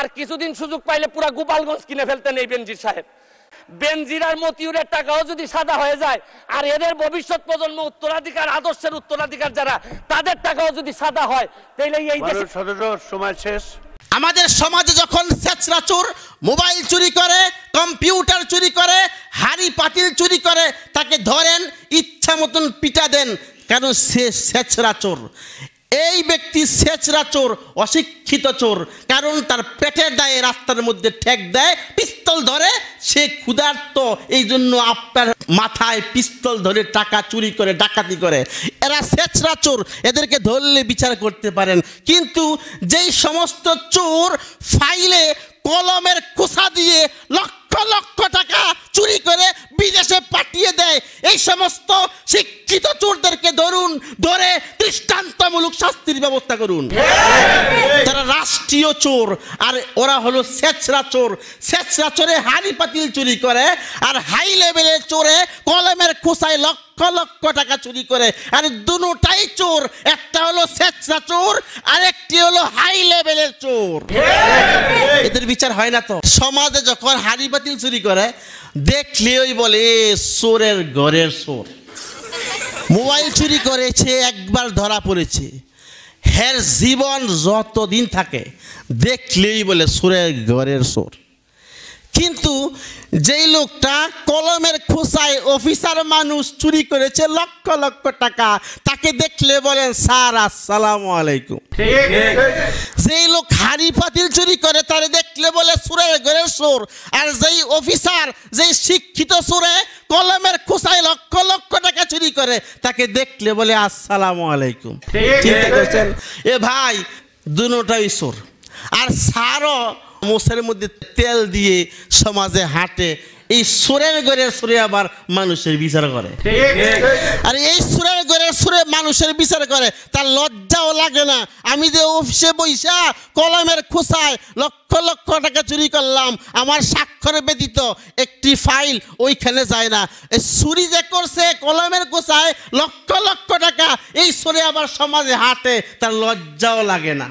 আর কিছুদিন সুযোগ পাইলে পুরো গোপালগঞ্জ কিনে ফেলতেন এই বেনজির সাহেব বেনজির আর মতিউরের টাকাও যদি সাদা হয়ে যায় আর এদের ভবিষ্যৎ প্রজন্ম উত্তরাধিকার আদর্শের উত্তরাধিকার যারা তাদের টাকাও যদি সাদা হয় তাহলে এই সময় শেষ আমাদের সমাজে যখন সেচরা মোবাইল চুরি করে কম্পিউটার চুরি করে হাড়ি পাতিল চুরি করে তাকে ধরেন ইচ্ছা মতন পিটা দেন কারণ সে সেচরা এই ব্যক্তি সেচরা চোর অশিক্ষিত চোর কারণ তার পেটের দায়ে রাস্তার মধ্যে ঠেক দেয় পিস্তল ধরে সে ক্ষুধার্ত এই জন্য আপনার মাথায় পিস্তল ধরে টাকা চুরি করে ডাকাতি করে এরা সেচরা চোর এদেরকে ধরলে বিচার করতে পারেন কিন্তু যেই সমস্ত চোর ফাইলে কলমের কোষা দিয়ে লক্ষ লক্ষ টাকা চুরি করে এই সমস্ত শিক্ষিত চোরদেরকে ধরুন ধরে দৃষ্টান্তমূলক শাস্তির ব্যবস্থা করুন তারা রাষ্ট্রীয় চোর আর ওরা হলো সেচরা চোর সেচরা চোরে হাড়ি পাতিল চুরি করে আর হাই লেভেলের চোরে কলমের খোসায় লক্ষ লক্ষ লক্ষ টাকা চুরি করে আর দুটাই চোর একটা হলো স্বেচ্ছা চোর আর একটি হলো হাই লেভেলের চোর এদের বিচার হয় না তো সমাজে যখন হাড়ি বাতিল চুরি করে দেখলেই বলে চোরের ঘরের চোর মোবাইল চুরি করেছে একবার ধরা পড়েছে হের জীবন যতদিন থাকে দেখলেই বলে সুরের ঘরের সোর কিন্তু যেই লোকটা কলমের খোঁচায় অফিসার মানুষ চুরি করেছে লক্ষ লক্ষ টাকা তাকে দেখলে বলেন স্যার আসসালাম আলাইকুম যেই লোক হারি পাতিল চুরি করে তারে দেখলে বলে সুরের ঘরে সুর আর যেই অফিসার যেই শিক্ষিত সুরে কলমের খোঁচায় লক্ষ লক্ষ টাকা চুরি করে তাকে দেখলে বলে আসসালাম আলাইকুম চিন্তা করছেন এ ভাই দুটাই সুর আর সারও মোসের মধ্যে তেল দিয়ে সমাজে হাঁটে এই সুরের গড়ের সুরে আবার মানুষের বিচার করে আর এই সুরের গড়ের সুরে মানুষের বিচার করে তার লজ্জাও লাগে না আমি যে অফিসে বৈশা কলমের খোসায় লক্ষ লক্ষ টাকা চুরি করলাম আমার স্বাক্ষর ব্যতীত একটি ফাইল ওইখানে যায় না এই চুরি যে করছে কলমের খোসায় লক্ষ লক্ষ টাকা এই সুরে আবার সমাজে হাঁটে তার লজ্জাও লাগে না